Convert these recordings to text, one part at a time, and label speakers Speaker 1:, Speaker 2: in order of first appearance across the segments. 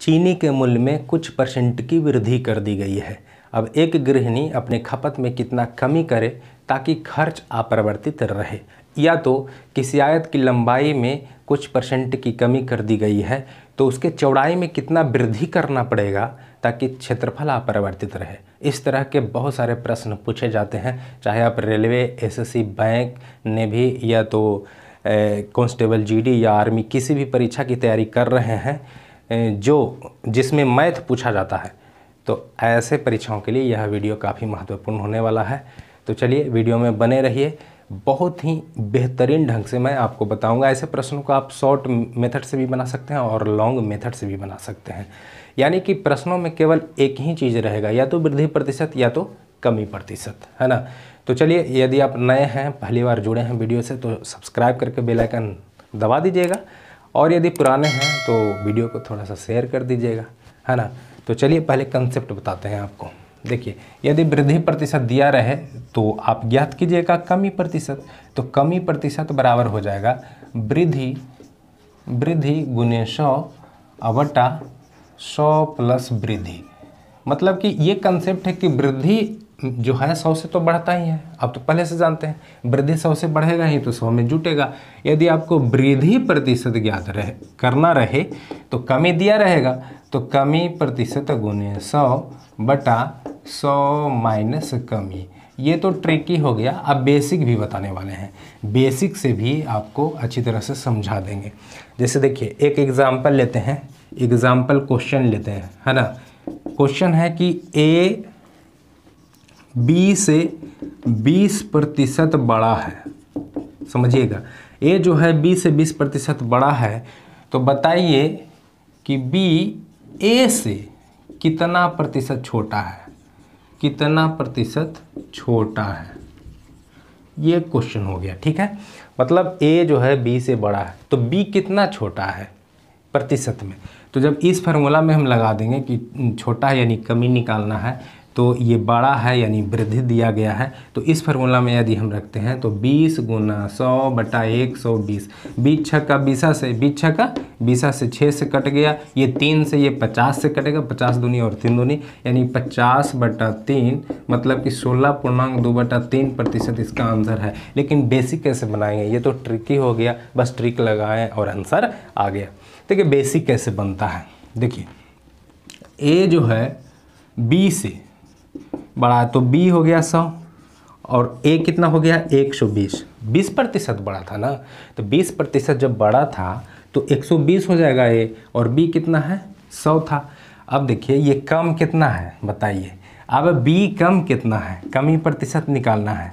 Speaker 1: चीनी के मूल्य में कुछ परसेंट की वृद्धि कर दी गई है अब एक गृहिणी अपने खपत में कितना कमी करे ताकि खर्च अपरिवर्तित रहे या तो किसी आयत की लंबाई में कुछ परसेंट की कमी कर दी गई है तो उसके चौड़ाई में कितना वृद्धि करना पड़ेगा ताकि क्षेत्रफल अपरिवर्तित रहे इस तरह के बहुत सारे प्रश्न पूछे जाते हैं चाहे आप रेलवे एसएससी बैंक ने भी या तो कांस्टेबल जीडी या आर्मी किसी भी परीक्षा की तैयारी कर रहे हैं जो जिसमें मैथ पूछा जाता है तो ऐसे परीक्षाओं के लिए यह वीडियो काफ़ी महत्वपूर्ण होने वाला है तो चलिए वीडियो में बने रहिए बहुत ही बेहतरीन ढंग से मैं आपको बताऊंगा ऐसे प्रश्नों को आप शॉर्ट मेथड से भी बना सकते हैं और लॉन्ग मेथड से भी बना सकते हैं यानी कि प्रश्नों में केवल एक ही चीज़ रहेगा या तो वृद्धि प्रतिशत या तो कमी प्रतिशत है ना तो चलिए यदि आप नए हैं पहली बार जुड़े हैं वीडियो से तो सब्सक्राइब करके बेलाइकन दबा दीजिएगा और यदि पुराने हैं तो वीडियो को थोड़ा सा शेयर कर दीजिएगा है ना तो चलिए पहले कंसेप्ट बताते हैं आपको देखिए यदि वृद्धि प्रतिशत दिया रहे तो आप ज्ञात कीजिएगा कमी प्रतिशत तो कमी प्रतिशत बराबर हो जाएगा वृद्धि वृद्धि गुने सौ अवटा सौ प्लस वृद्धि मतलब कि ये कंसेप्ट है कि वृद्धि जो है सौ से तो बढ़ता ही है आप तो पहले से जानते हैं वृद्धि सौ से बढ़ेगा ही तो सौ में जुटेगा यदि आपको वृद्धि प्रतिशत ज्ञात रहे करना रहे तो कमी दिया रहेगा तो कमी प्रतिशत गुने सौ बटा सौ माइनस कमी ये तो ट्रिकी हो गया अब बेसिक भी बताने वाले हैं बेसिक से भी आपको अच्छी तरह से समझा देंगे जैसे देखिए एक एग्ज़ाम्पल लेते हैं एग्ज़ाम्पल क्वेश्चन लेते हैं है ना क्वेश्चन है कि ए बी से 20 प्रतिशत बड़ा है समझिएगा ए जो है बी से 20 प्रतिशत बड़ा है तो बताइए कि बी ए से कितना प्रतिशत छोटा है कितना प्रतिशत छोटा है ये क्वेश्चन हो गया ठीक है मतलब ए जो है बी से बड़ा है तो बी कितना छोटा है प्रतिशत में तो जब इस फार्मूला में हम लगा देंगे कि छोटा यानी कमी निकालना है तो ये बड़ा है यानी वृद्धि दिया गया है तो इस फार्मूला में यदि हम रखते हैं तो 20 गुना सौ बटा एक सौ बीस बीस छः का बीसा से बीस छः का बीसा से छः से कट गया ये तीन से ये पचास से कटेगा पचास दूनी और तीन दूनी यानी पचास बटा तीन मतलब कि सोलह पूर्णांक दो बटा तीन प्रतिशत इसका आंसर है लेकिन बेसिक कैसे बनाएंगे ये तो ट्रिक ही हो गया बस ट्रिक लगाएं और आंसर आ गया देखिए बेसिक कैसे बनता है देखिए ए जो है बी से बढ़ा तो बी हो गया सौ और ए कितना हो गया 120 20 प्रतिशत बढ़ा था ना तो 20 प्रतिशत जब बढ़ा था तो 120 हो जाएगा ए और बी कितना है 100 था अब देखिए ये कम कितना है बताइए अब बी कम कितना है कमी प्रतिशत निकालना है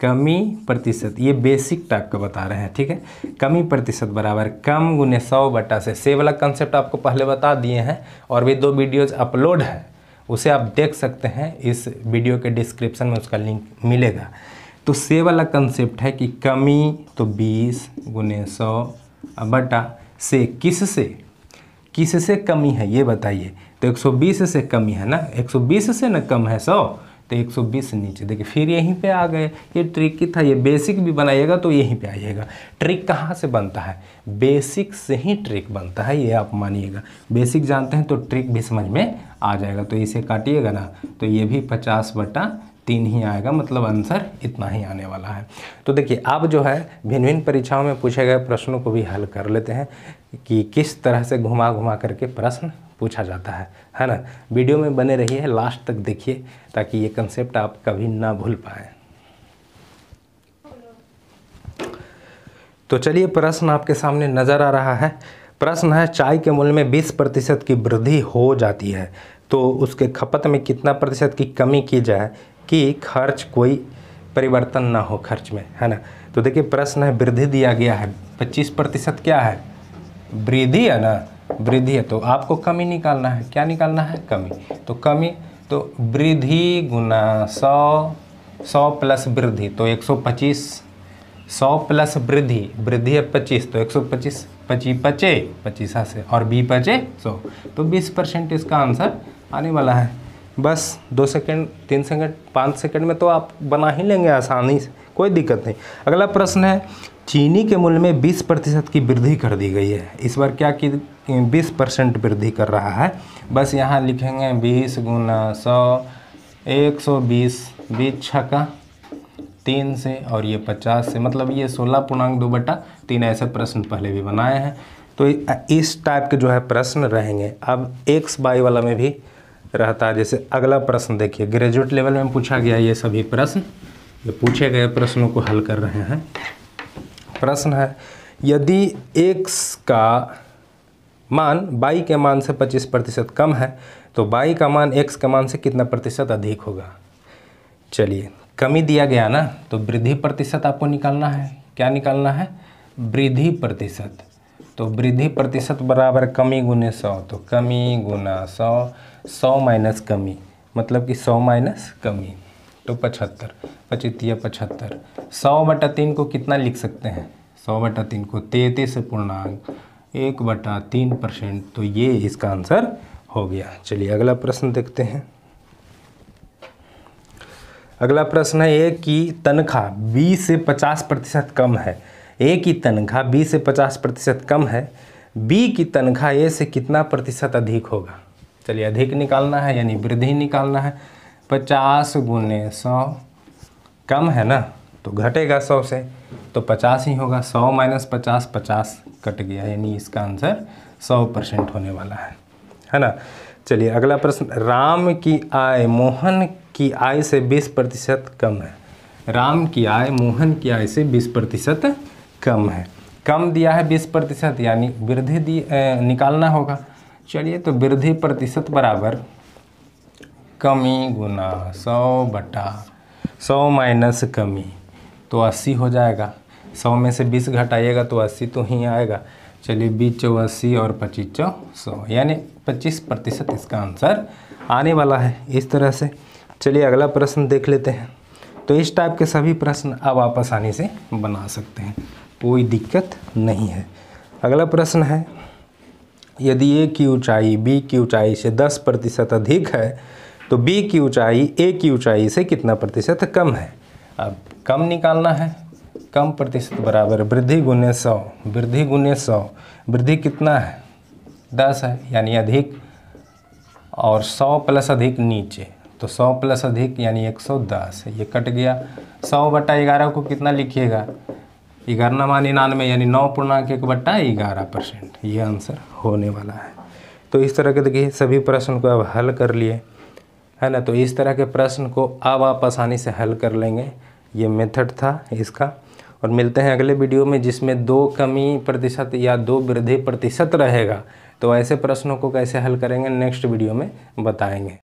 Speaker 1: कमी प्रतिशत ये बेसिक टाइप का बता रहे हैं ठीक है कमी प्रतिशत बराबर कम गुने सौ बटा से से वाला कंसेप्ट आपको पहले बता दिए हैं और भी दो वीडियोज़ अपलोड हैं उसे आप देख सकते हैं इस वीडियो के डिस्क्रिप्शन में उसका लिंक मिलेगा तो से वाला कंसेप्ट है कि कमी तो बीस गुने सौ बटा से किस से किस से कमी है ये बताइए तो 120 से कमी है ना 120 से ना कम है सौ तो 120 नीचे देखिए फिर यहीं पे आ गए ये ट्रिक की था ये बेसिक भी बनाइएगा तो यहीं पे आइएगा ट्रिक कहाँ से बनता है बेसिक से ही ट्रिक बनता है ये आप मानिएगा बेसिक जानते हैं तो ट्रिक भी समझ में आ जाएगा तो इसे काटिएगा ना तो ये भी पचास बटा तीन ही आएगा मतलब आंसर इतना ही आने वाला है तो देखिए आप जो है भिन्न भिन्न परीक्षाओं में पूछे गए प्रश्नों को भी हल कर लेते हैं कि किस तरह से घुमा घुमा करके प्रश्न पूछा जाता है है ना वीडियो में बने रहिए लास्ट तक देखिए ताकि ये कंसेप्ट आप कभी ना भूल पाए तो चलिए प्रश्न आपके सामने नज़र आ रहा है प्रश्न है चाय के मूल्य में 20 प्रतिशत की वृद्धि हो जाती है तो उसके खपत में कितना प्रतिशत की कमी की जाए कि खर्च कोई परिवर्तन ना हो खर्च में है ना तो देखिए प्रश्न है वृद्धि दिया गया है 25 प्रतिशत क्या है वृद्धि है ना वृद्धि है तो आपको कमी निकालना है क्या निकालना है कमी तो कमी तो वृद्धि गुना सौ सौ प्लस वृद्धि तो 125 सौ प्लस वृद्धि वृद्धि है 25 तो 125 पची पचे पचीस से और बी पचे सौ तो बीस परसेंट इसका आंसर आने वाला है बस दो सेकंड तीन सेकंड पाँच सेकंड में तो आप बना ही लेंगे आसानी से कोई दिक्कत नहीं अगला प्रश्न है चीनी के मूल्य में 20 प्रतिशत की वृद्धि कर दी गई है इस बार क्या की 20 परसेंट वृद्धि कर रहा है बस यहाँ लिखेंगे 20 गुना सौ एक सौ बीस बीस छका का तीन से और ये पचास से मतलब ये सोलह पूर्णांक दो बटा तीन ऐसे प्रश्न पहले भी बनाए हैं तो इस टाइप के जो है प्रश्न रहेंगे अब एक्स बाई वाला में भी रहता है जैसे अगला प्रश्न देखिए ग्रेजुएट लेवल में पूछा गया ये सभी प्रश्न ये पूछे गए प्रश्नों को हल कर रहे हैं प्रश्न है यदि एक्स का मान बाई के मान से 25 प्रतिशत कम है तो बाई का मान एक्स के मान से कितना प्रतिशत अधिक होगा चलिए कमी दिया गया ना तो वृद्धि प्रतिशत आपको निकालना है क्या निकालना है वृद्धि प्रतिशत तो वृद्धि प्रतिशत बराबर कमी गुने सौ तो कमी गुना सौ सौ माइनस कमी मतलब कि सौ माइनस कमी तो पचहत्तर पचितिया पचहत्तर सौ बटा तीन को कितना लिख सकते हैं सौ बटा तीन को तैतीस पूर्णांक एक बटा तीन परसेंट तो ये इसका आंसर हो गया चलिए अगला प्रश्न देखते हैं अगला प्रश्न है एक की तनख्वाह 20 से पचास प्रतिशत कम है ए की तनख्वाह बी से पचास प्रतिशत कम है बी की तनख्वाह ए से कितना प्रतिशत अधिक होगा चलिए अधिक निकालना है यानी वृद्धि निकालना है पचास गुने सौ कम है ना तो घटेगा सौ से तो पचास ही होगा सौ माइनस पचास पचास कट गया यानी इसका आंसर सौ परसेंट होने वाला है है ना चलिए अगला प्रश्न राम की आय मोहन की आय से 20 प्रतिशत कम है राम की आय मोहन की आय से 20 प्रतिशत कम है कम दिया है 20 प्रतिशत यानी वृद्धि दी निकालना होगा चलिए तो वृद्धि प्रतिशत बराबर कमी गुना सौ बटा सौ माइनस कमी तो अस्सी हो जाएगा सौ में से बीस घटाइएगा तो अस्सी तो ही आएगा चलिए बीस अस्सी और पच्चीस चौ सौ यानी पच्चीस प्रतिशत इसका आंसर आने वाला है इस तरह से चलिए अगला प्रश्न देख लेते हैं तो इस टाइप के सभी प्रश्न अब आप आसानी से बना सकते हैं कोई दिक्कत नहीं है अगला प्रश्न है यदि ए की ऊंचाई बी की ऊंचाई से 10 प्रतिशत अधिक है तो बी की ऊंचाई ए की ऊंचाई से कितना प्रतिशत कम है अब कम निकालना है कम प्रतिशत बराबर वृद्धि गुने सौ वृद्धि गुने सौ वृद्धि कितना है दस है यानी अधिक और सौ प्लस अधिक नीचे तो सौ प्लस अधिक यानी एक सौ दस ये कट गया सौ बट्टा ग्यारह को कितना लिखिएगा ग्यारह नवा निन्यानवे यानी नौ पूर्णांक एक बट्टा ग्यारह परसेंट ये आंसर होने वाला है तो इस तरह के देखिए सभी प्रश्न को अब हल कर लिए है ना तो इस तरह के प्रश्न को अब आप आसानी से हल कर लेंगे ये मेथड था इसका और मिलते हैं अगले वीडियो में जिसमें दो कमी प्रतिशत या दो वृद्धि प्रतिशत रहेगा तो ऐसे प्रश्नों को कैसे हल करेंगे नेक्स्ट वीडियो में बताएंगे